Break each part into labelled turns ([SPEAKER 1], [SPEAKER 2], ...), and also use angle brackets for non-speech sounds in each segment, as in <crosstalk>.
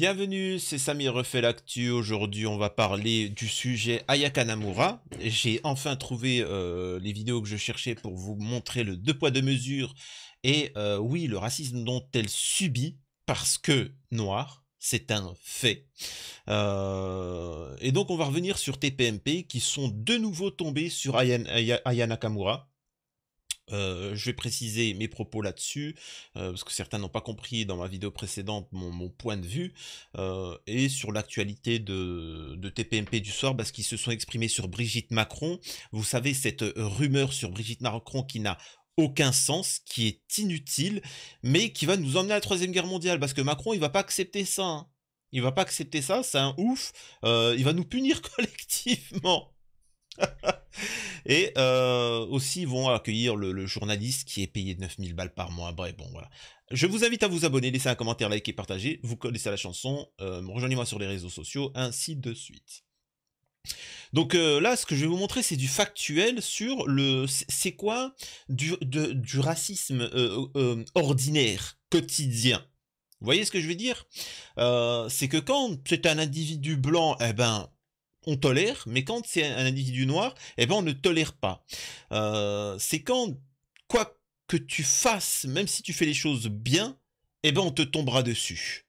[SPEAKER 1] Bienvenue, c'est Samir refait l'actu. Aujourd'hui, on va parler du sujet Ayaka Namura. J'ai enfin trouvé euh, les vidéos que je cherchais pour vous montrer le deux poids deux mesures et euh, oui, le racisme dont elle subit parce que noire. C'est un fait. Euh, et donc on va revenir sur TPMP qui sont de nouveau tombés sur Aya, euh, je vais préciser mes propos là-dessus, euh, parce que certains n'ont pas compris dans ma vidéo précédente mon, point de vue, euh, et sur l'actualité de, TPMP du soir, parce bah, qu'ils se sont exprimés sur Brigitte Macron. Vous savez, cette rumeur sur Brigitte Macron qui n'a aucun sens, qui est inutile, mais qui va nous emmener à la Troisième Guerre mondiale, parce que Macron, il va pas accepter ça. il hein. Il va pas accepter ça, c'est un ouf, il va nous punir <laughs> collectivement. <laughs> et euh, aussi, vont accueillir le, journaliste qui est payé de 9000 balles par mois. Bref, bon, voilà. Je vous invite à vous abonner, laisser un commentaire, liker, partager. Vous connaissez la chanson. Euh, rejoignez-moi sur les réseaux sociaux, ainsi de suite. Donc euh, là, ce que je vais vous montrer, c'est du factuel sur le... C'est quoi du, du racisme ordinaire, quotidien Vous voyez ce que je veux dire C'est que quand c'est un individu blanc, eh ben, on tolère, mais quand c'est un individu noir, eh ben on ne tolère pas. Euh, c'est quand quoi que tu fasses, même si tu fais les choses bien, eh ben on te tombera dessus.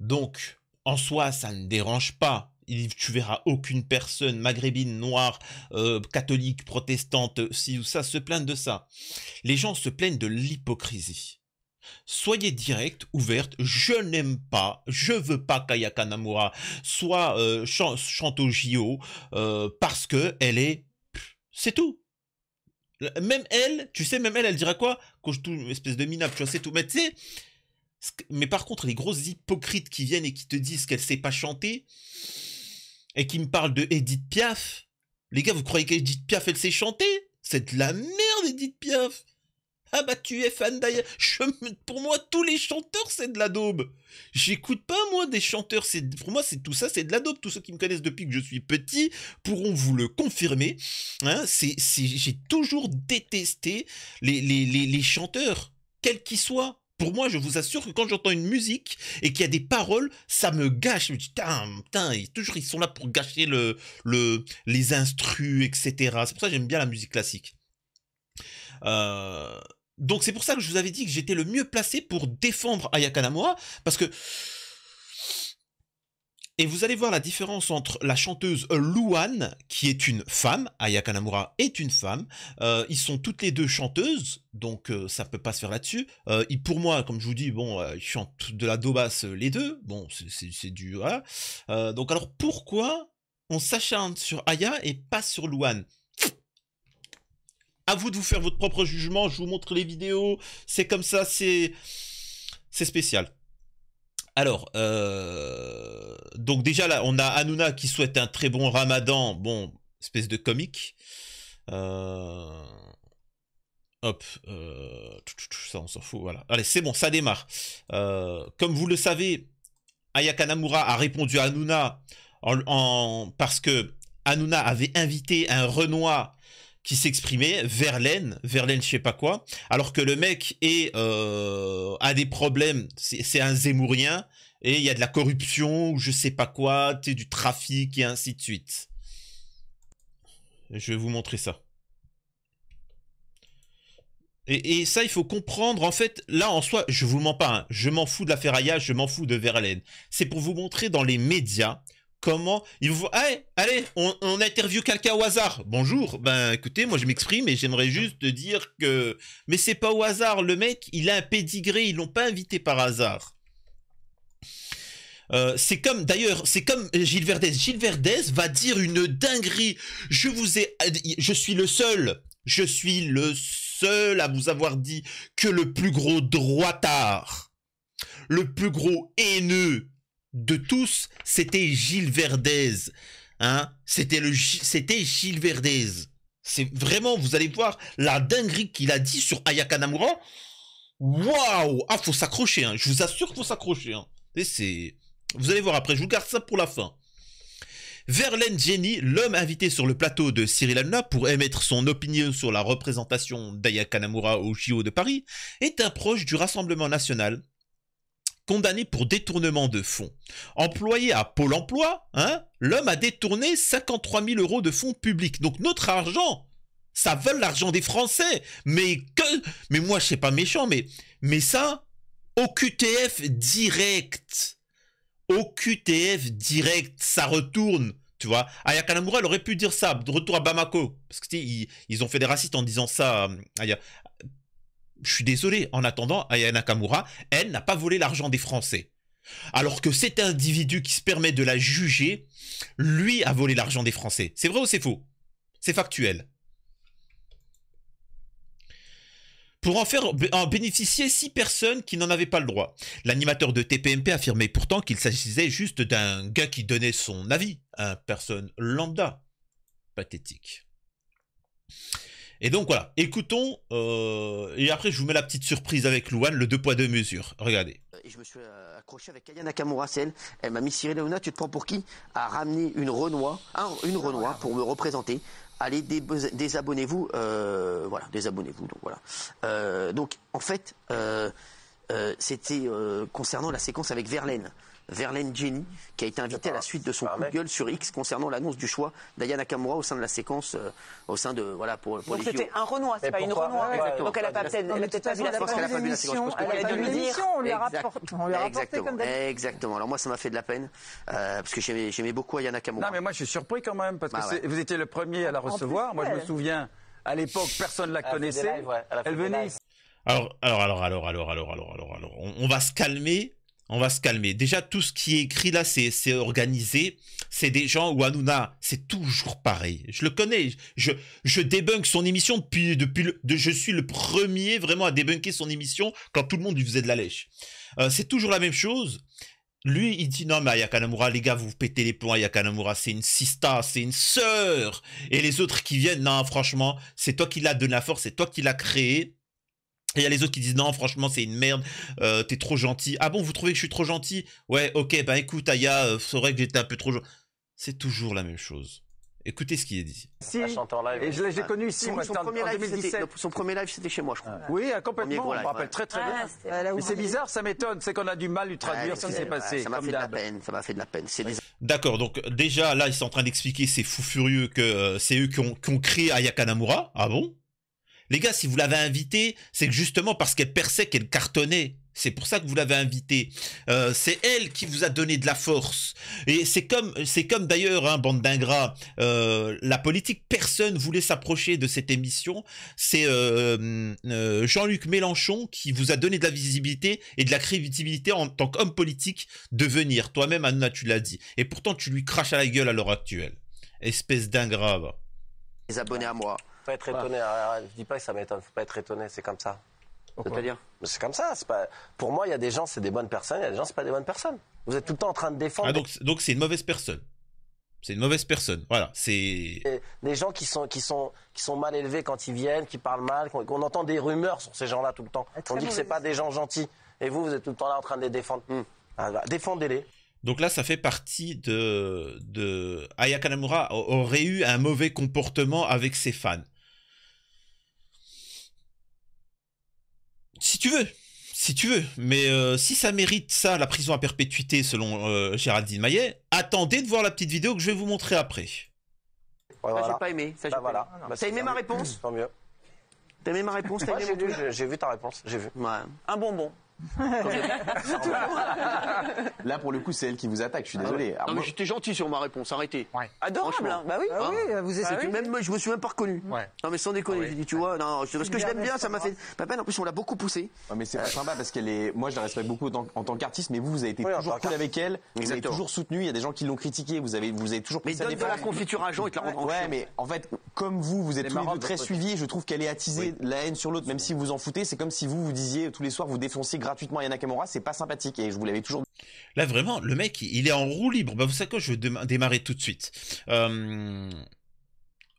[SPEAKER 1] Donc, en soi, ça ne dérange pas. tu verras aucune personne maghrébine, noire, euh, catholique, protestante, si ou ça, se plaindre de ça. Les gens se plaignent de l'hypocrisie. Soyez directe, ouverte. Je n'aime pas, je veux pas qu'Ayaka Namura soit euh, chante au JO euh, parce que elle est. C'est tout. Même elle, tu sais, même elle, elle dira quoi Quand je touche une espèce de minable, tu vois, c'est tout. Mais tu sais, mais par contre, les grosses hypocrites qui viennent et qui te disent qu'elle sait pas chanter et qui me parlent de Edith Piaf, les gars, vous croyez qu'Edith Piaf, elle sait chanter C'est de la merde, Edith Piaf ah bah tu es fan d'ailleurs. Pour moi, tous les chanteurs, c'est de la daube. J'écoute pas, moi, des chanteurs. C'est Pour moi, c'est tout ça, c'est de la daube. Tous ceux qui me connaissent depuis que je suis petit pourront vous le confirmer. Hein, J'ai toujours détesté les, les, chanteurs, quels qu'ils soient. Pour moi, je vous assure que quand j'entends une musique et qu'il y a des paroles, ça me gâche. Putain, putain, ils, toujours, ils sont là pour gâcher le, le, les instrus, etc. C'est pour ça que j'aime bien la musique classique. Euh, donc c'est pour ça que je vous avais dit que j'étais le mieux placé pour défendre Ayaka Kanamura, parce que... Et vous allez voir la différence entre la chanteuse euh, Luan, qui est une femme, Ayaka Namura est une femme, euh, ils sont toutes les deux chanteuses, donc ça euh, ça peut pas se faire là-dessus. pour moi, comme je vous dis, bon, ils chantent de la dobasse les deux, bon, c'est du... donc alors pourquoi on s'acharne sur Aya et pas sur Luan à vous de vous faire votre propre jugement. Je vous montre les vidéos. C'est comme ça, c'est c'est spécial. Alors, euh, donc déjà là, on a Hanouna qui souhaite un très bon Ramadan. Bon, espèce de comique. Euh, hop, euh, ça on s'en fout, voilà. Allez, c'est bon, ça démarre. comme vous le savez, Namura a répondu à Hanouna en... parce que Hanouna avait invité un Renoir qui s'exprimait, Verlaine, Verlaine je sais pas quoi, alors que le mec est, euh, a des problèmes, c'est un zémourien, et il y a de la corruption, ou je sais pas quoi, du trafic, et ainsi de suite. Je vais vous montrer ça. Et, ça, il faut comprendre, en fait, là, en soi, je vous mens pas, hein. je m'en fous de la ferraillage, je m'en fous de Verlaine. C'est pour vous montrer dans les médias Comment il vous ah, allez, on, interview quelqu'un au hasard. Bonjour. Ben écoutez, moi je m'exprime et j'aimerais juste dire que mais c'est pas au hasard. Le mec, il a un pédigré. Ils l'ont pas invité par hasard. Euh, c'est comme d'ailleurs, c'est comme Gilles Verdez. Gilles Verdez va dire une dinguerie. Je vous ai, je suis le seul, je suis le seul à vous avoir dit que le plus gros droitard, le plus gros haineux de tous, c'était Gilles Verdez. Hein c'était le c'était Gilles Verdez. C'est vraiment, vous allez voir la dinguerie qu'il a dit sur Ayaka Namura. Waouh Ah, faut s'accrocher, hein. je vous assure qu'il faut s'accrocher. Hein. c'est... Vous allez voir après, je vous garde ça pour la fin. Verlaine Jenny, l'homme invité sur le plateau de Cyril Hanouna pour émettre son opinion sur la représentation d'Ayaka Namura au JO de Paris, est un proche du Rassemblement National condamné pour détournement de fonds. Employé à Pôle emploi, hein, l'homme a détourné 53 000 euros de fonds publics. Donc notre argent, ça vole l'argent des Français. Mais que, mais moi je suis pas méchant, mais, mais ça, au QTF direct. Au QTF direct, ça retourne. Tu vois, Aya Kanamura, aurait pu dire ça, de retour à Bamako. Parce que, ils, ils, ont fait des racistes en disant ça. à euh, je suis désolé, en attendant, Aya Nakamura, elle n'a pas volé l'argent des Français. Alors que cet individu qui se permet de la juger, lui a volé l'argent des Français. C'est vrai ou c'est faux C'est factuel. pour en faire en bénéficier six personnes qui n'en avaient pas le droit. L'animateur de TPMP affirmait pourtant qu'il s'agissait juste d'un gars qui donnait son avis Un personne lambda. Pathétique. Et donc voilà, écoutons, euh, et après je vous mets la petite surprise avec Louane, le deux poids deux mesures. Regardez.
[SPEAKER 2] Euh, et je me suis euh, accroché avec Kaya Nakamura, elle. m'a mis Cyril Leona, tu te prends pour qui À ramener une Renoir, une Renoir pour me représenter. Allez, désabonnez-vous. voilà, désabonnez-vous. Donc voilà. donc en fait, c'était concernant la séquence avec Verlaine. Verlaine Jenny, qui a été invitée à la suite de son coup de gueule sur X concernant l'annonce du choix d'Ayana Kamura au sein de la séquence, euh, au sein de voilà pour, pour Donc c'était un Renoir, c'est pas une Renoir. Donc elle a pas peut-être, elle pas vu la séquence. Elle a pas On lui a rapporté. Exactement. Exactement. Alors moi, ça m'a fait de la peine euh, parce que j'aimais, beaucoup Ayana Kamura.
[SPEAKER 1] Non mais moi, je suis surpris quand même parce que bah vous étiez le premier à la recevoir. moi, je me souviens.
[SPEAKER 2] À l'époque, personne ne la connaissait.
[SPEAKER 1] Elle venait. Alors, alors, alors, alors, alors, alors, alors, alors, on va se calmer on va se calmer. Déjà, tout ce qui est écrit là, c'est organisé. C'est des gens où Hanouna, c'est toujours pareil. Je le connais. Je, je débunk son émission depuis, depuis de, je suis le premier vraiment à débunker son émission quand tout le monde lui faisait de la lèche. Euh, c'est toujours la même chose. Lui, il dit non, mais Ayakanamura, les gars, vous pétez les plombs, Ayakanamura, c'est une sista, c'est une sœur. Et les autres qui viennent, non, franchement, c'est toi qui l'as donné la force, c'est toi qui l'as créé il y a les autres qui disent non, franchement, c'est une merde, euh, t'es trop gentil. Ah bon, vous trouvez que je suis trop gentil Ouais, ok, bah écoute, Aya, euh, c'est vrai que j'étais un peu trop gentil. C'est toujours la même chose. Écoutez ce qu'il est dit. Si, et je l'ai ah, connu ici, son, son, premier
[SPEAKER 2] live, c'était chez moi, je crois. Ah. Oui, ah, complètement, je me rappelle très très bien. Mais c'est bizarre, ça
[SPEAKER 1] m'étonne, c'est qu'on a du mal à lui traduire ce qui s'est passé. Ça m'a fait de la peine, ça m'a fait de la peine. D'accord, donc déjà, là, ils sont en train d'expliquer, ces fous furieux, que euh, c'est eux qui ont, qui ont créé Aya Kanamura. Ah bon les gars, si vous l'avez invitée, c'est justement parce qu'elle perçait, qu'elle cartonnait. C'est pour ça que vous l'avez invitée. Euh, c'est elle qui vous a donné de la force. Et c'est comme, c'est comme d'ailleurs, hein, bande d'ingrats, euh, la politique, personne voulait s'approcher de cette émission. C'est euh, Jean-Luc Mélenchon qui vous a donné de la visibilité et de la crédibilité en tant qu'homme politique de venir. Toi-même, Anna, tu l'as dit. Et pourtant, tu lui craches à la gueule à l'heure actuelle. Espèce d'ingrat. Les abonnés à moi
[SPEAKER 2] pas être ah. étonné. Ah, ah, je
[SPEAKER 1] dis pas que ça m'étonne. Faut pas être étonné. C'est comme ça. cest C'est comme ça. Pas... Pour moi, il y a des gens, c'est des bonnes personnes. Il y a des gens, c'est pas des bonnes personnes. Vous êtes tout le temps en train de défendre. donc, donc c'est une mauvaise personne. C'est une mauvaise personne. Voilà. C'est des gens qui sont qui sont qui sont mal élevés quand ils viennent, qui parlent mal, qu'on entend des rumeurs sur ces gens-là tout le temps. on dit que c'est pas des gens gentils. Et vous, vous êtes tout le temps là en train de les défendre. Hmm. Bah, défendez-les. Donc là, ça fait partie de, de... Aya Kanamura aurait eu un mauvais comportement avec ses fans. si tu veux, si tu veux. Mais euh, si ça mérite ça, la prison à perpétuité, selon euh, Géraldine Maillet, attendez de voir la petite vidéo que je vais vous montrer après. Voilà. j'ai pas aimé. Ça, j'ai bah, pas aimé. Bah, T'as aimé ma réponse Tant mieux. T'as aimé ma réponse J'ai vu ta réponse, j'ai vu. Un bonbon. <laughs>
[SPEAKER 2] Là, pour le coup, c'est elle qui vous attaque. Je suis ah désolé. mais j'étais gentil sur ma réponse, arrêtez. Adorable, hein. bah oui. Ah. oui, euh, vous bah essayez. même, je me suis même pas reconnu. Non, mais sans déconner, ah tu vois, non, je- parce que je l'aime bien, ça m'a fait pas peine. En plus, on l'a beaucoup poussé. mais c'est pas sympa parce qu'elle est. Moi, je la respecte beaucoup en tant- qu'artiste, mais vous, vous avez été toujours cool avec elle. Vous avez toujours soutenu. Il y a des gens qui l'ont critiqué. Vous avez, vous avez toujours. Mais donne la confiture à Jean et te la Ouais, mais en fait, comme vous, vous êtes tous les deux très suivis, je trouve qu'elle est attisée la haine sur l'autre, même si vous vous en foutez. C'est comme si vous, vous disiez tous les soirs, vous défoncez gratuitement à Yana c'est pas
[SPEAKER 1] sympathique. Et je vous l'avais toujours Là, vraiment, le mec, il est en roue libre. Bah, vous savez quoi, je vais démarrer tout de suite. Euh,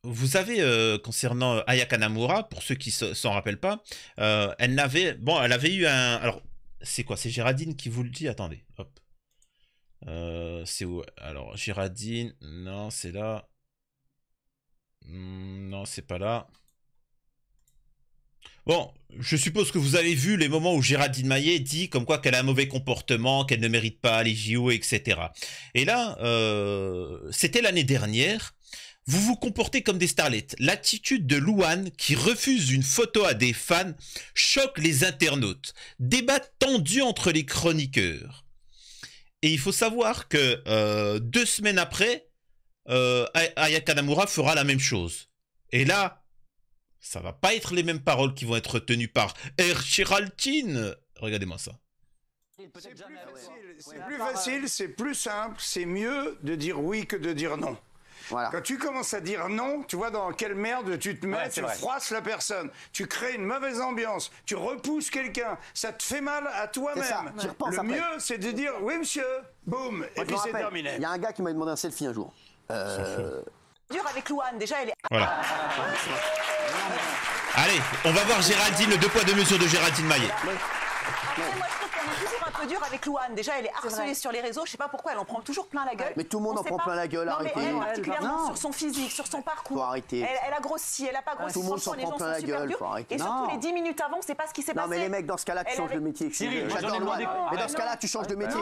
[SPEAKER 1] vous savez, euh, concernant Ayaka euh, Aya pour ceux qui s'en rappellent pas, elle n'avait, bon, elle avait eu un, alors, c'est quoi, c'est Géraldine qui vous le dit, attendez, hop, c'est où, alors, Géraldine, non, c'est là, hmm, non, c'est pas là, Bon, je suppose que vous avez vu les moments où Géraldine Maillet dit comme quoi qu'elle a un mauvais comportement, qu'elle ne mérite pas les JO, etc. Et là, euh, c'était l'année dernière. Vous vous comportez comme des starlets. L'attitude de Louane, qui refuse une photo à des fans, choque les internautes. Débat tendu entre les chroniqueurs. Et il faut savoir que euh, deux semaines après, euh, Ayaka Namura fera la même chose. Et là, ça va pas être les mêmes paroles qui vont être tenues par R. Chiraltine. Regardez-moi ça.
[SPEAKER 2] C'est plus, facile, c'est plus simple, c'est mieux de dire oui que de dire non. Voilà. Quand tu commences à dire non, tu vois dans quelle merde tu te mets, tu froisses la personne, tu crées une mauvaise ambiance, tu repousses quelqu'un, ça te fait mal à toi-même. Le mieux, c'est de dire oui, monsieur, boum, et puis c'est terminé. Il y a un gars qui m'a demandé un selfie un jour.
[SPEAKER 1] Euh,
[SPEAKER 2] Dur avec Louane, déjà elle est. Voilà.
[SPEAKER 1] Allez, on va voir Géraldine, le deux poids deux mesures de Géraldine Maillet. moi, je trouve
[SPEAKER 2] qu'on est toujours un peu dur avec Louane. Déjà, elle est harcelée sur les réseaux. Je sais pas pourquoi, elle en prend toujours plein la gueule. Mais tout le monde en prend plein la gueule. Non, arrêtez. mais elle, particulièrement sur son physique, sur son parcours. Arrêter. Elle, elle, a grossi, elle a pas grossi. Ah, tout le monde s'en prend plein la gueule. Et surtout, les 10 minutes avant, c'est pas ce qui s'est passé. Non, mais les mecs, dans ce cas-là, tu changes de métier. J'adore Louane. Mais dans ce cas-là, tu changes de métier.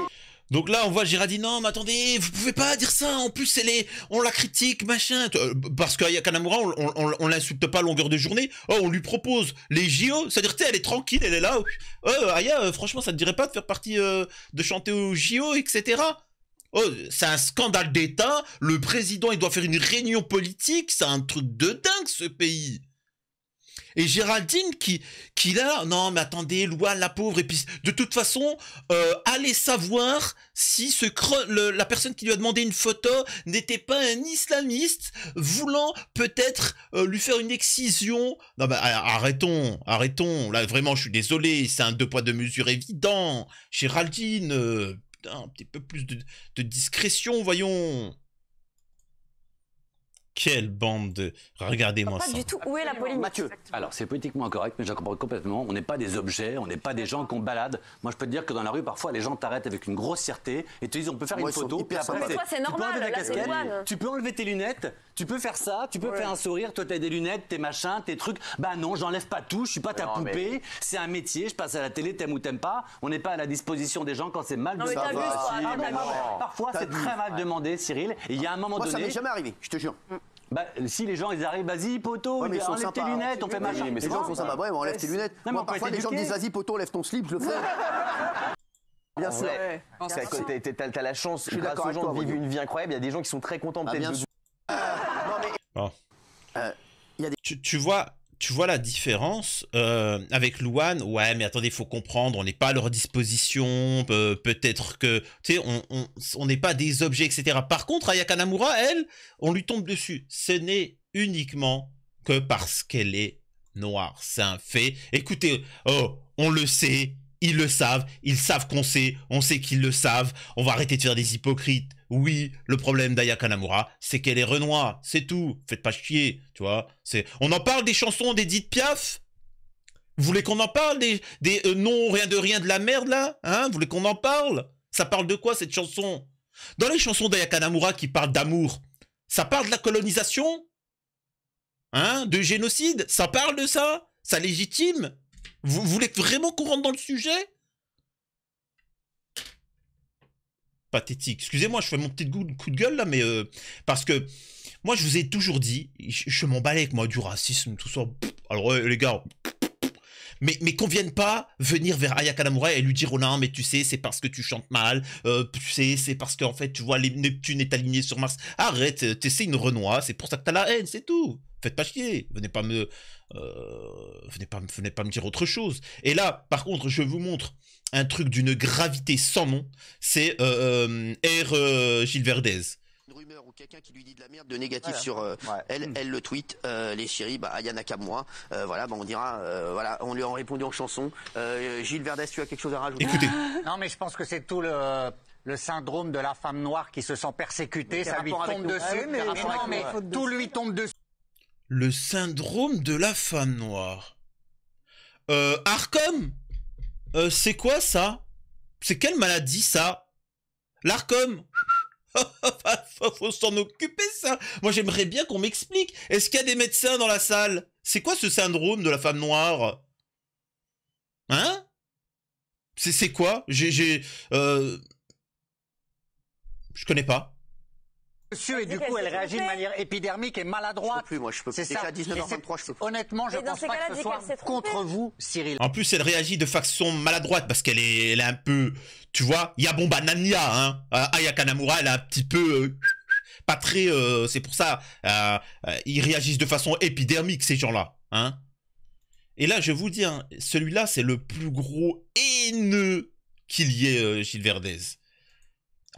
[SPEAKER 1] Donc là, on voit Girardi, non, mais attendez, vous pouvez pas dire ça, en plus, elle on la critique, machin. Euh, parce qu'Aya Kanamura on, on, on l'insulte pas à longueur de journée. Oh, on lui propose les JO, c'est-à-dire, tu elle est tranquille, elle est là. Oh, euh, Aya, euh, franchement, ça te dirait pas de faire partie de chanter aux JO, etc. Oh, c'est un scandale d'État, le président, il doit faire une réunion politique, c'est un truc de dingue, ce pays. Et Géraldine qui, qui là, non mais attendez, loi la pauvre, et puis de toute façon, euh, allez savoir si ce le, la personne qui lui a demandé une photo n'était pas un islamiste voulant peut-être euh, lui faire une excision. Non bah arrêtons, arrêtons, là vraiment je suis désolé, c'est un deux poids deux mesures évident. Géraldine, euh, un petit peu plus de discrétion, voyons quelle bande de... Regardez-moi ah, ça. Pas du
[SPEAKER 2] tout. Où est la polémique Mathieu, alors c'est politiquement incorrect, mais je comprends complètement. On n'est pas des objets, on n'est pas des gens qu'on balade. Moi, je peux te dire que dans la rue, parfois, les gens t'arrêtent avec une grossièreté et te disent on peut faire une photo. Puis toi, c'est normal. Tu peux enlever tu peux enlever tes lunettes tu peux faire ça, tu peux faire un sourire, toi t'as des lunettes, tes machins, tes trucs. Bah non, j'enlève pas tout, je suis pas ta poupée, c'est un métier, je passe à la télé, t'aimes ou t'aimes pas. On n'est pas à la disposition des gens quand c'est mal demandé. Ah parfois c'est très mal demandé, Cyril. Il y a un moment donné. Ça m'est jamais arrivé, je te jure. Bah, si les gens ils arrivent, vas-y poto, mais enlève tes lunettes, on fait machin. Mais les gens sont sympas, ouais, on enlève tes lunettes. Moi, parfois les gens me disent, vas-y poto, lève ton slip, je le fais. <laughs> Bien sûr. Tu T'as la chance, grâce aux gens, de vivre une vie incroyable. Il y a des gens qui sont très contents bah, peut-être
[SPEAKER 1] euh, tu, vois, tu vois la différence euh, avec Luan. Ouais, mais attendez, il faut comprendre, on n'est pas à leur disposition. Peut-être que, tu sais, on n'est pas des objets, etc. Par contre, namura elle, on lui tombe dessus. Ce n'est uniquement que parce qu'elle est noire. C'est un fait. Écoutez, oh, on le sait, ils le savent, ils savent qu'on sait, on sait qu'ils le savent, on va arrêter de faire des hypocrites. Oui, le problème d'Aya Kanamura, c'est qu'elle est Renoir, c'est tout. Faites pas chier, tu vois. on en parle des chansons d'Edith Piaf. Vous voulez qu'on en parle des, des euh, non rien de rien de la merde là, hein Vous voulez qu'on en parle Ça parle de quoi cette chanson Dans les chansons d'Aya Kanamura qui parlent d'amour, ça parle de la colonisation, hein De génocide, ça parle de ça Ça légitime vous, voulez vraiment qu'on rentre dans le sujet Pathétique. Excusez-moi, je fais mon petit coup de gueule là, mais euh, parce que moi je vous ai toujours dit, je, je m'emballais avec moi du racisme, tout ça. Alors euh, les gars, mais, mais qu'on vienne pas venir vers Ayaka Kanamura et lui dire oh non mais tu sais c'est parce que tu chantes mal euh, tu sais c'est parce qu'en fait tu vois Neptune est aligné sur Mars arrête c'est une Renoir c'est pour ça que t'as la haine c'est tout faites pas chier, venez pas me, euh, venez pas, venez pas me dire autre chose. Et là, par contre, je vous montre un truc d'une gravité sans nom, c'est euh, euh, R. Gilles Verdez une rumeur ou
[SPEAKER 2] quelqu'un qui lui dit de la merde de négatif sur elle, elle le tweet, les chéris, bah n'y en a voilà, moi. Bah, on dira, voilà, on lui a répondu en chanson. Gilles Verdez, tu as quelque chose à rajouter Écoutez. <laughs> Non, mais je pense que c'est tout le syndrome de la femme noire qui se sent persécutée, ça lui tombe dessus. Ah mais tout
[SPEAKER 1] lui tombe dessus. Le syndrome de la femme noire. Euh, Arcom euh, C'est quoi ça C'est quelle maladie ça L'Arcom <laughs> Faut s'en occuper ça Moi j'aimerais bien qu'on m'explique. Est-ce qu'il y a des médecins dans la salle C'est quoi ce syndrome de la femme noire Hein C'est quoi J'ai... Euh... Je connais pas. Monsieur, et du coup, elle réagit de manière
[SPEAKER 2] épidermique et maladroite. Je plus, moi, je peux plus. C'est ça. 19 je peux Honnêtement, je pense pas que ce soit contre vous, Cyril. En
[SPEAKER 1] plus, elle réagit de façon maladroite parce qu'elle est, elle est un peu, tu vois, Yabomba Nania, hein. Euh, Ayaka Namura elle a un petit peu, euh, pas très, euh, c'est pour ça, ils réagissent de façon épidermique, ces gens-là, hein. Et là, je vous dis, hein, celui-là, c'est le plus gros haineux qu'il y ait, Gilles Verdez.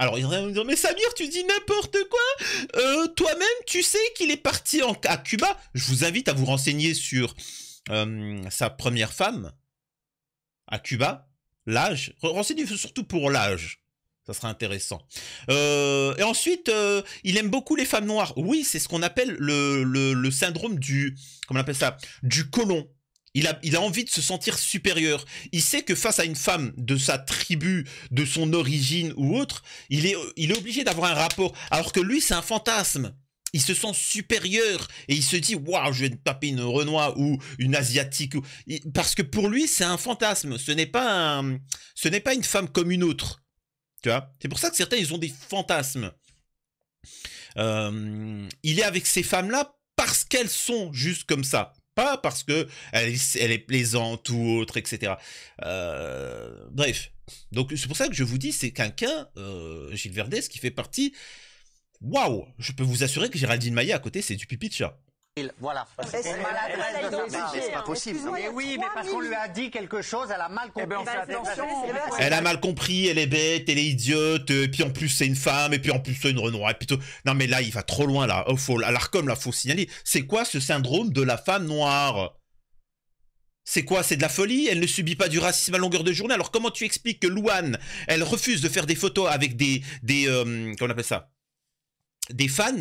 [SPEAKER 1] Alors, il va me dire, mais Samir, tu dis n'importe quoi euh, Toi-même, tu sais qu'il est parti à Cuba Je vous invite à vous renseigner sur euh, sa première femme à Cuba, l'âge. Renseignez-vous surtout pour l'âge. Ça sera intéressant. Euh, et ensuite, il aime beaucoup les femmes noires. Oui, c'est ce qu'on appelle le, le, syndrome du... Comment on appelle ça Du colon. Il a, envie de se sentir supérieur. Il sait que face à une femme de sa tribu, de son origine ou autre, il est, il obligé d'avoir un rapport. Alors que lui, c'est un fantasme. Il se sent supérieur et il se dit waouh, je vais taper une Renoir ou une asiatique parce que pour lui c'est un fantasme. Ce n'est pas pas une femme comme une autre. Tu vois. C'est pour ça que certains ils ont des fantasmes. Euh, il est avec ces femmes là parce qu'elles sont juste comme ça parce que elle, est plaisante ou autre, etc. Euh, bref. Donc c'est pour ça que je vous dis, c'est quelqu'un, euh, Gilles qui fait partie. Waouh Je peux vous assurer que Géraldine Maillet à côté, c'est du pipi de chat.
[SPEAKER 2] Voilà. Ah, c'est Mais hein. oui, mais parce qu'on lui a dit quelque chose, elle a mal eh ben, compris. Eh ben, elle a
[SPEAKER 1] mal compris, elle est bête, elle est idiote, et puis en plus c'est une femme, et puis en plus c'est une renoir. Non mais là, il va trop loin là. Oh, faut... À l'ARCOM, là, faut signaler. C'est quoi ce syndrome de la femme noire c'est quoi C'est de la folie Elle ne subit pas du racisme à longueur de journée. Alors comment tu expliques que Louane, elle refuse de faire des photos avec des... des euh, comment on appelle ça Des fans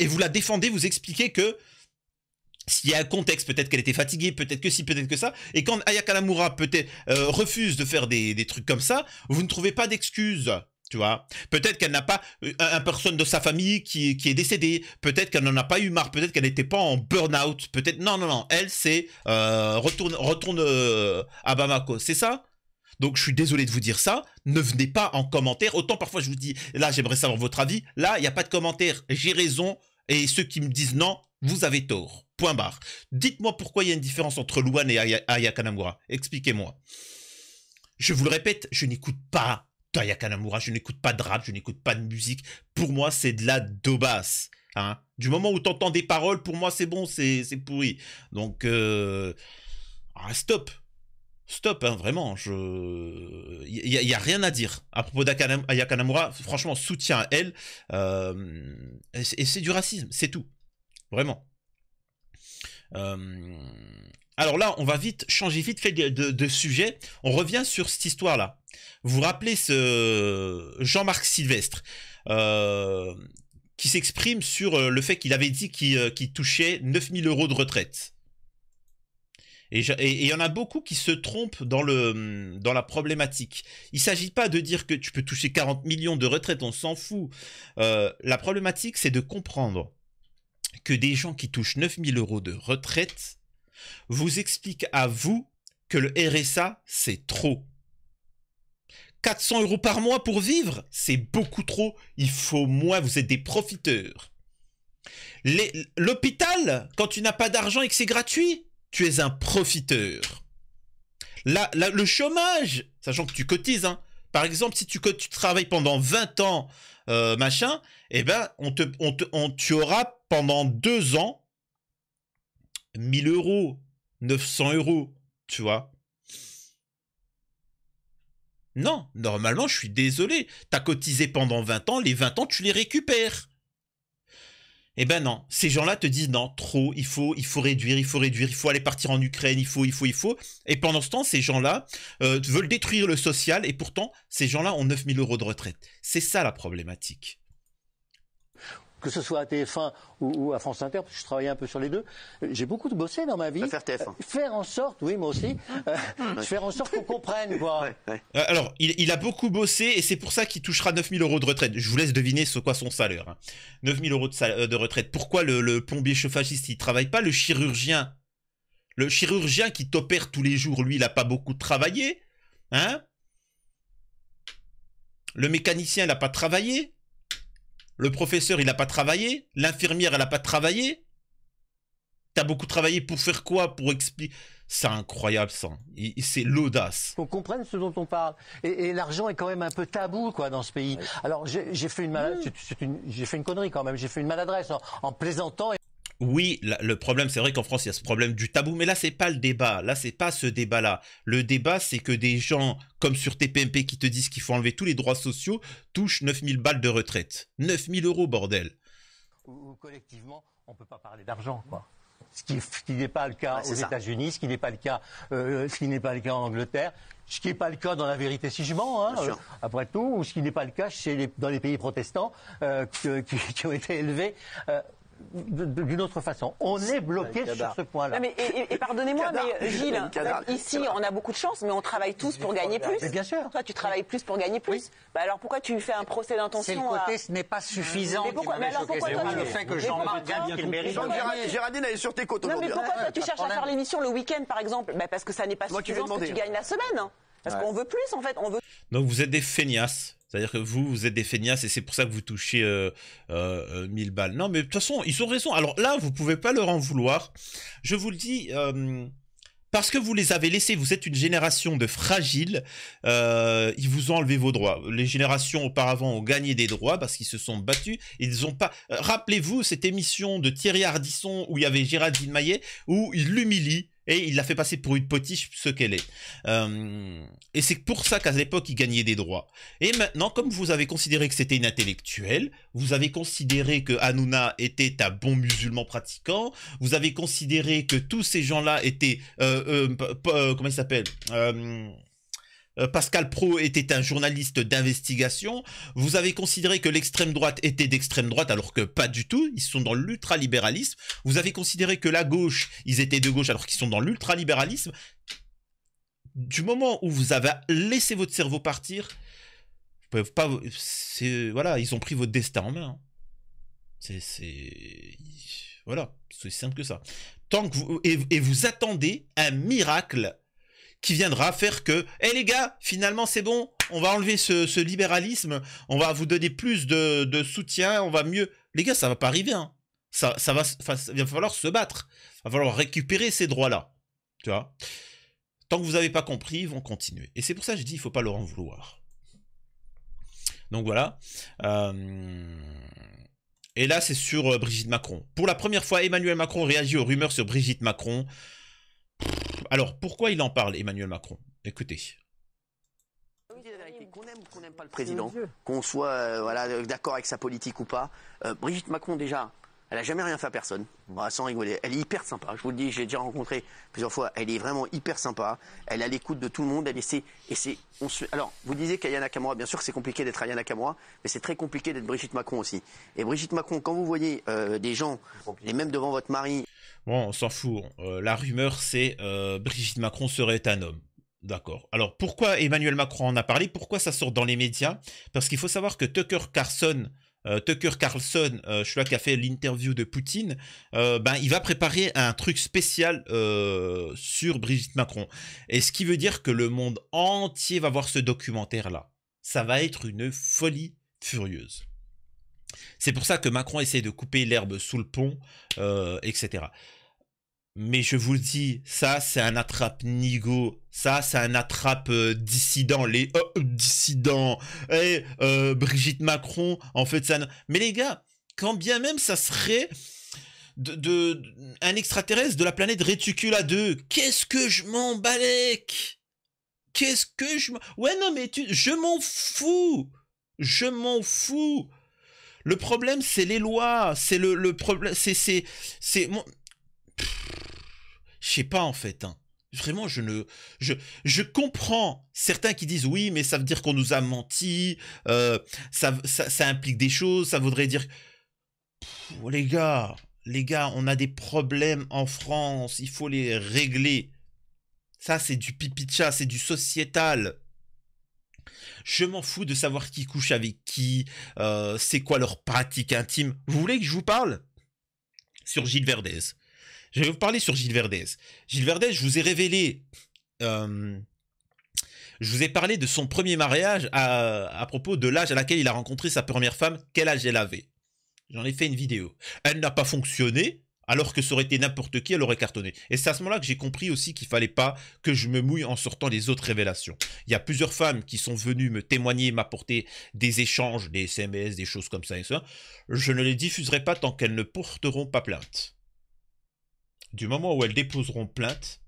[SPEAKER 1] et vous la défendez, vous expliquez que s'il y a un contexte, peut-être qu'elle était fatiguée, peut-être que si, peut-être que ça. Et quand Ayakalamura peut-être euh, refuse de faire des, des, trucs comme ça, vous ne trouvez pas d'excuses. Tu vois, peut-être qu'elle n'a pas euh, un, personne de sa famille qui, est décédée, peut-être qu'elle n'en a pas eu marre, peut-être qu'elle n'était pas en burn-out, peut-être non non non, elle c'est euh, retourne retourne à Bamako, c'est ça donc je suis désolé de vous dire ça, ne venez pas en commentaire. Autant parfois je vous dis, là j'aimerais savoir votre avis, là il n'y a pas de commentaire, j'ai raison, et ceux qui me disent non, vous avez tort. Point barre. Dites-moi pourquoi il y a une différence entre Luan et Aya, Kanamura. Expliquez-moi. Je vous le répète, je n'écoute pas d'Aya Kanamura, je n'écoute pas de rap, je n'écoute pas de musique. Pour moi, c'est de la daubasse. Hein. Du moment où tu entends des paroles, pour moi c'est bon, c'est pourri. Donc, euh, ah, stop stop, hein, vraiment, je, il y, a rien à dire à propos d'Ayaka Franchement, soutien à elle, euh, et c'est du racisme, c'est tout, vraiment. Euh, alors là, on va vite changer vite de, sujet. On revient sur cette histoire-là. Vous vous rappelez ce Jean-Marc Sylvestre euh, qui s'exprime sur le fait qu'il avait dit qu'il touchait 9000 euros de retraite. Et il y en a beaucoup qui se trompent dans, le, dans la problématique. Il ne s'agit pas de dire que tu peux toucher 40 millions de retraites, on s'en fout. Euh, la problématique, c'est de comprendre que des gens qui touchent 9000 euros de retraite vous expliquent à vous que le RSA, c'est trop. 400 euros par mois pour vivre, c'est beaucoup trop. Il faut moins, vous êtes des profiteurs. L'hôpital, quand tu n'as pas d'argent et que c'est gratuit, tu es un profiteur. le chômage, sachant que tu cotises, hein, par exemple, si tu, tu travailles pendant 20 ans, euh, machin, eh ben, on te, on tu auras pendant 2 ans 1000 euros, 900 euros, tu vois. Non, normalement, je suis désolé. Tu as cotisé pendant 20 ans, les 20 ans, tu les récupères. Eh ben non, ces gens-là te disent non, trop, il faut, il faut réduire, il faut réduire, il faut aller partir en Ukraine, il faut, il faut, il faut. Et pendant ce temps, ces gens-là euh, veulent détruire le social et pourtant, ces gens-là ont 9000 euros de retraite. C'est ça la problématique que ce
[SPEAKER 2] soit à TF1 ou, à France Inter, parce que je travaille un peu sur les deux, j'ai beaucoup bossé dans ma vie. Faire, TF1. Euh, faire
[SPEAKER 1] en sorte, oui, moi
[SPEAKER 2] aussi, euh, <laughs> faire
[SPEAKER 1] en sorte qu'on comprenne, quoi. Euh, alors, il, a beaucoup bossé et c'est pour ça qu'il touchera 9000 euros de retraite. Je vous laisse deviner ce qu'est son salaire. 9000 hein. euros de, retraite. Pourquoi le, plombier chauffagiste, il travaille pas Le chirurgien, le chirurgien qui t'opère tous les jours, lui, il n'a pas beaucoup travaillé. Hein le mécanicien, il n'a pas travaillé. Le professeur, il n'a pas travaillé. L'infirmière, elle n'a pas travaillé. T'as beaucoup travaillé pour faire quoi Pour expliquer. C'est incroyable, ça. C'est l'audace. Qu'on comprenne ce dont on parle. Et, l'argent
[SPEAKER 2] est quand même un peu tabou, quoi, dans ce pays. Alors, j'ai fait mmh. une, j'ai fait une connerie quand même. J'ai fait une
[SPEAKER 1] maladresse en, plaisantant oui, le problème, c'est vrai qu'en France, il y a ce problème du tabou, mais là, n'est pas le débat. Là, c'est pas ce débat-là. Le débat, c'est que des gens, comme sur TPMP, qui te disent qu'il faut enlever tous les droits sociaux, touchent 9000 balles de retraite. 9000 euros, bordel.
[SPEAKER 2] collectivement, on peut pas parler d'argent, quoi
[SPEAKER 1] ce qui, n'est pas le cas aux États-Unis,
[SPEAKER 2] ce qui n'est pas le cas, euh, ce qui n'est pas le cas en Angleterre, ce qui n'est pas le cas dans la vérité si je mens, hein, euh, après tout, ou ce qui n'est pas le cas dans les pays protestants euh, qui, ont été élevés
[SPEAKER 1] d'une autre façon. On est bloqué sur ce point-là. et, pardonnez-moi, mais Gilles, ici
[SPEAKER 2] on a beaucoup de chance, mais on travaille tous pour gagner plus. bien sûr. Toi, tu travailles plus pour gagner plus. Bah alors pourquoi tu fais un procès d'intention C'est le côté, ce n'est pas suffisant. Mais, pourquoi, mais pourquoi toi, tu... le que Jean-Marc sur tes côtes mais pourquoi tu cherches à faire l'émission le week-end, par exemple bah, Parce que ça n'est pas suffisant que tu gagnes la semaine. Parce qu'on veut plus, en fait. On veut...
[SPEAKER 1] Donc vous êtes des feignasses. C'est-à-dire que vous, vous êtes des feignasses et c'est pour ça que vous touchez euh, euh, euh, mille balles. Non, mais de toute façon, ils ont raison. Alors là, vous pouvez pas leur en vouloir. Je vous le dis, parce que vous les avez laissés, vous êtes une génération de fragiles, ils vous ont enlevé vos droits. Les générations auparavant ont gagné des droits parce qu'ils se sont battus. Ils ont pas. Rappelez-vous cette émission de Thierry Hardisson où il y avait Géraldine Maillet, où il l'humilie et il l'a fait passer pour une potiche, ce qu'elle est. Euh, et c'est pour ça qu'à l'époque, il gagnait des droits. Et maintenant, comme vous avez considéré que c'était une intellectuelle, vous avez considéré que Hanouna était un bon musulman pratiquant, vous avez considéré que tous ces gens-là étaient... Euh, euh, comment il s'appelle euh, Pascal Pro était un journaliste d'investigation. Vous avez considéré que l'extrême droite était d'extrême droite alors que pas du tout. Ils sont dans l'ultralibéralisme. Vous avez considéré que la gauche, ils étaient de gauche alors qu'ils sont dans l'ultralibéralisme. Du moment où vous avez laissé votre cerveau partir, pas. Voilà, ils ont pris votre destin en main. Hein. C'est. Voilà, c'est simple que ça. Tant que et vous attendez un miracle qui viendra faire que, Eh les gars, finalement c'est bon, on va enlever ce, libéralisme, on va vous donner plus de, soutien, on va mieux. Les gars, ça va pas arriver. Hein. Ça, va, il va falloir se battre, il va falloir récupérer ces droits-là. Tu vois Tant que vous n'avez pas compris, ils vont continuer. Et c'est pour ça que je dis, il faut pas leur en vouloir. Donc voilà. Euh, et là, c'est sur euh, Brigitte Macron. Pour la première fois, Emmanuel Macron réagit aux rumeurs sur Brigitte Macron. Alors pourquoi il en parle, Emmanuel Macron Écoutez.
[SPEAKER 2] Qu'on aime ou qu'on n'aime pas le président, qu'on soit euh, voilà, d'accord avec sa politique ou pas, euh, Brigitte Macron déjà, elle a jamais rien fait à personne, mmh. ah, sans rigoler. Elle est hyper sympa. Je vous le dis, j'ai déjà rencontré plusieurs fois. Elle est vraiment hyper sympa. Elle a à l'écoute de tout le monde. Elle Et c'est. Alors, vous disiez qu'Ayana Camara bien sûr, c'est compliqué d'être Ayana Camara, mais c'est très compliqué d'être Brigitte Macron aussi. Et Brigitte Macron, quand vous voyez euh, des gens, les mêmes devant votre mari.
[SPEAKER 1] Bon, on s'en fout. Euh, la rumeur, c'est euh, Brigitte Macron serait un homme. D'accord. Alors pourquoi Emmanuel Macron en a parlé Pourquoi ça sort dans les médias Parce qu'il faut savoir que Tucker Carlson, euh, Tucker Carlson, je qui a fait l'interview de Poutine, ben il va préparer un truc spécial sur Brigitte Macron. Et ce qui veut dire que le monde entier va voir ce documentaire là. Ça va être une folie furieuse. C'est pour ça que Macron essaie de couper l'herbe sous le pont, etc. Mais je vous le dis, ça c'est un attrape nigo, ça c'est un attrape euh, dissident, les oh, dissidents, et eh, euh, Brigitte Macron, en fait ça. Mais les gars, quand bien même ça serait un extraterrestre de la planète Reticula 2, qu'est-ce que je m'en balèque Qu'est-ce que je Ouais non mais tu, je m'en fous, je m'en fous. Le problème c'est les lois, c'est le, problème, c'est c'est je sais pas en fait. Hein. Vraiment, je ne, je, je comprends certains qui disent oui, mais ça veut dire qu'on nous a menti, euh, ça, ça, implique des choses, ça voudrait dire, les gars, les gars, on a des problèmes en France, il faut les régler. Ça, c'est du chat. c'est du sociétal. Je m'en fous de savoir qui couche avec qui, euh, c'est quoi leur pratique intime. Vous voulez que je vous parle sur Gilles Verdez je vais vous parler sur Gilles Verdez. Gilles Verdez, je vous ai révélé... Euh, je vous ai parlé de son premier mariage à, propos de l'âge à laquelle il a rencontré sa première femme, quel âge elle avait. J'en ai fait une vidéo. Elle n'a pas fonctionné, alors que ça aurait été n'importe qui, elle aurait cartonné. Et c'est à ce moment-là que j'ai compris aussi qu'il fallait pas que je me mouille en sortant les autres révélations. Il y a plusieurs femmes qui sont venues me témoigner, m'apporter des échanges, des SMS, des choses comme ça et ça. Je ne les diffuserai pas tant qu'elles ne porteront pas plainte du moment où elles déposeront plainte,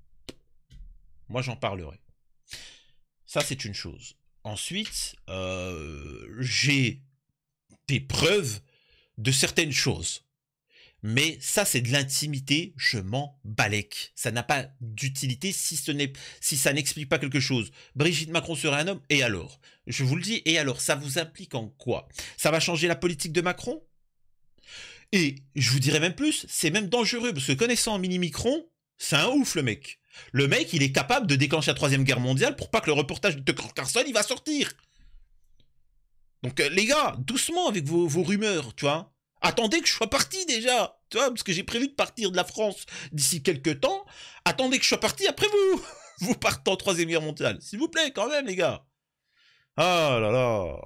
[SPEAKER 1] moi j'en parlerai. Ça c'est une chose. Ensuite, euh, j'ai des preuves de certaines choses. Mais ça, c'est de l'intimité, je m'en balèque. Ça n'a pas d'utilité si, si ça n'explique pas quelque chose. Brigitte Macron serait un homme, et alors Je vous le dis, et alors Ça vous implique en quoi Ça va changer la politique de Macron et je vous dirais même plus, c'est même dangereux, parce que connaissant mini-micron, c'est un ouf le mec. Le mec, il est capable de déclencher la troisième guerre mondiale pour pas que le reportage de Carson, il va sortir. Donc euh, les gars, doucement avec vos, rumeurs, tu vois. Attendez que je sois parti déjà, tu vois, parce que j'ai prévu de partir de la France d'ici quelques temps. Attendez que je sois parti après vous. <laughs> vous partez en troisième guerre mondiale, s'il vous plaît, quand même les gars. Ah là là.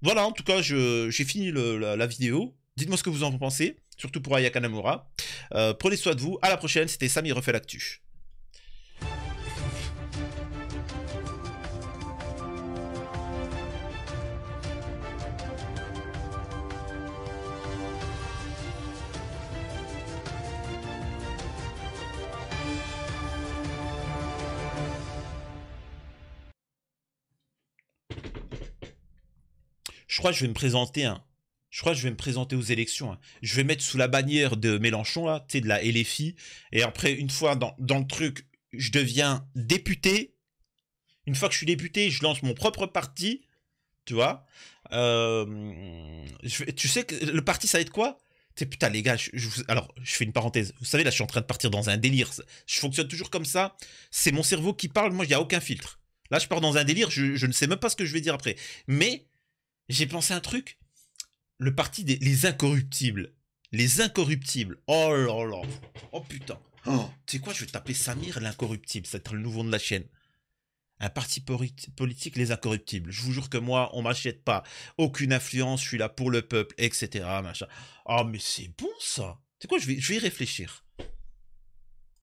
[SPEAKER 1] Voilà, en tout cas, j'ai fini la vidéo. Dites-moi ce que vous en pensez, surtout pour Ayaka Namura. Euh, prenez soin de vous, à la prochaine, c'était Samy refait l'actu. Je crois que je vais me présenter un, hein je crois que je vais me présenter aux élections. Hein. Je vais mettre sous la bannière de Mélenchon, là, tu de la LFI. Et après, une fois dans, le truc, je deviens député. Une fois que je suis député, je lance mon propre parti. Tu vois euh, Tu sais que le parti, ça va être quoi putain les gars, je, alors je fais une parenthèse. Vous savez là, je suis en train de partir dans un délire. Je fonctionne toujours comme ça. C'est mon cerveau qui parle. Moi, il n'y a aucun filtre. Là, je pars dans un délire. Je, je, ne sais même pas ce que je vais dire après. Mais j'ai pensé un truc le parti des les incorruptibles. Les incorruptibles. Oh là là. Oh putain. Oh. tu sais quoi, je vais t'appeler Samir l'incorruptible. ça être le nouveau nom de la chaîne. Un parti politique, les incorruptibles. Je vous jure que moi, on m'achète pas. Aucune influence, je suis là pour le peuple, etc. Machin. Oh, mais c'est bon ça. Tu sais quoi, je vais, je vais y réfléchir.